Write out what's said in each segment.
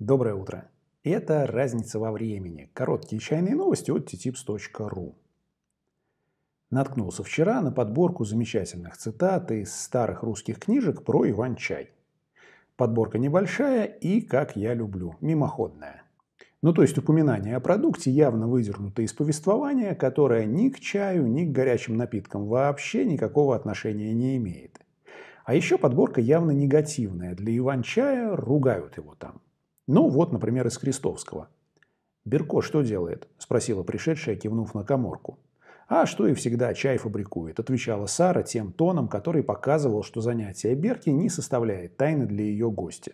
Доброе утро. Это разница во времени. Короткие чайные новости от ttipс.ru. Наткнулся вчера на подборку замечательных цитат из старых русских книжек про Иван-чай. Подборка небольшая и, как я люблю, мимоходная. Ну, то есть упоминание о продукте явно выдернуто из повествования, которое ни к чаю, ни к горячим напиткам вообще никакого отношения не имеет. А еще подборка явно негативная. Для Иван-чая ругают его там. Ну вот, например, из Крестовского. «Берко что делает?» – спросила пришедшая, кивнув на коморку. «А что и всегда, чай фабрикует», – отвечала Сара тем тоном, который показывал, что занятие Берки не составляет тайны для ее гостя.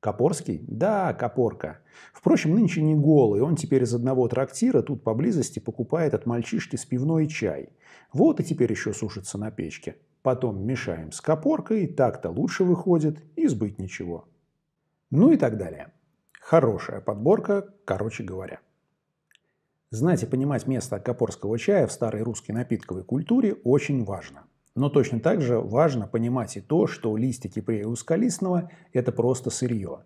Копорский? Да, Копорка. Впрочем, нынче не голый, он теперь из одного трактира тут поблизости покупает от мальчишки с чай. Вот и теперь еще сушится на печке. Потом мешаем с Копоркой, так-то лучше выходит, избыть ничего. Ну и так далее. Хорошая подборка, короче говоря. Знать и понимать место капорского чая в старой русской напитковой культуре очень важно. Но точно так же важно понимать и то, что листья кипрея ускалистного – это просто сырье.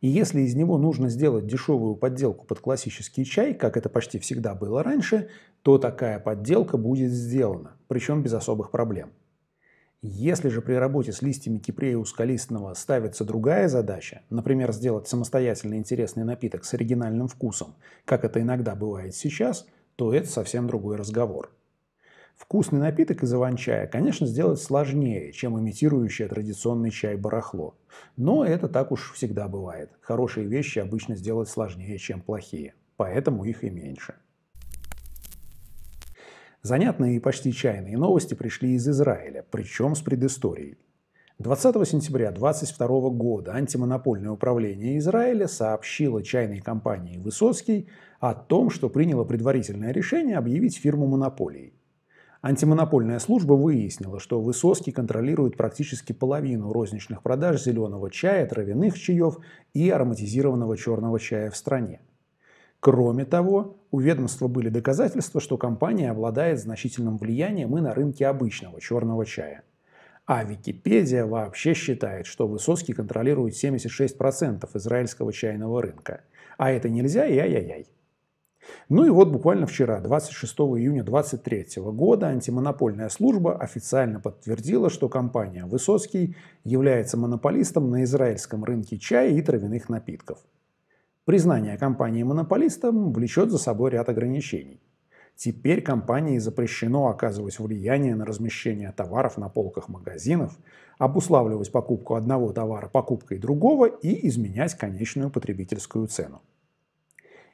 И если из него нужно сделать дешевую подделку под классический чай, как это почти всегда было раньше, то такая подделка будет сделана, причем без особых проблем – если же при работе с листьями кипрея скалистного ставится другая задача, например, сделать самостоятельно интересный напиток с оригинальным вкусом, как это иногда бывает сейчас, то это совсем другой разговор. Вкусный напиток из иван-чая, конечно, сделать сложнее, чем имитирующее традиционный чай барахло. Но это так уж всегда бывает. Хорошие вещи обычно сделать сложнее, чем плохие. Поэтому их и меньше. Занятные и почти чайные новости пришли из Израиля, причем с предысторией. 20 сентября 2022 года антимонопольное управление Израиля сообщило чайной компании «Высоцкий» о том, что приняло предварительное решение объявить фирму монополией. Антимонопольная служба выяснила, что Высоцкий контролирует практически половину розничных продаж зеленого чая, травяных чаев и ароматизированного черного чая в стране – Кроме того, у ведомства были доказательства, что компания обладает значительным влиянием и на рынке обычного черного чая. А Википедия вообще считает, что Высоцкий контролирует 76% израильского чайного рынка. А это нельзя, и ай-яй-яй. Ну и вот буквально вчера, 26 июня 2023 года, антимонопольная служба официально подтвердила, что компания «Высоцкий» является монополистом на израильском рынке чая и травяных напитков – Признание компании монополистом влечет за собой ряд ограничений. Теперь компании запрещено оказывать влияние на размещение товаров на полках магазинов, обуславливать покупку одного товара покупкой другого и изменять конечную потребительскую цену.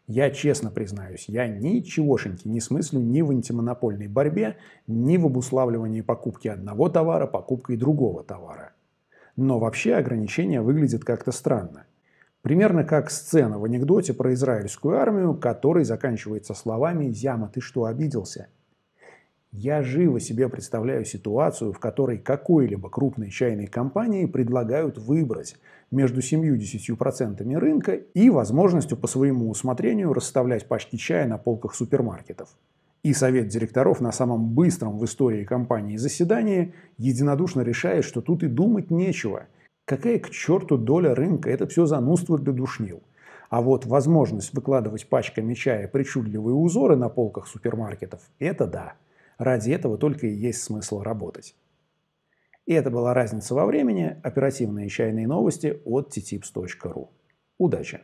Я честно признаюсь, я ничегошеньки не смыслю ни в антимонопольной борьбе, ни в обуславливании покупки одного товара покупкой другого товара. Но вообще ограничения выглядят как-то странно. Примерно как сцена в анекдоте про израильскую армию, который заканчивается словами «Зяма, ты что, обиделся?» Я живо себе представляю ситуацию, в которой какой-либо крупной чайной компании предлагают выбрать между 7-10% рынка и возможностью по своему усмотрению расставлять пачки чая на полках супермаркетов. И совет директоров на самом быстром в истории компании заседании единодушно решает, что тут и думать нечего – Какая к черту доля рынка? Это все занудство для душнил. А вот возможность выкладывать пачками чая причудливые узоры на полках супермаркетов – это да. Ради этого только и есть смысл работать. И это была разница во времени. Оперативные чайные новости от ttipс.ru. Удачи!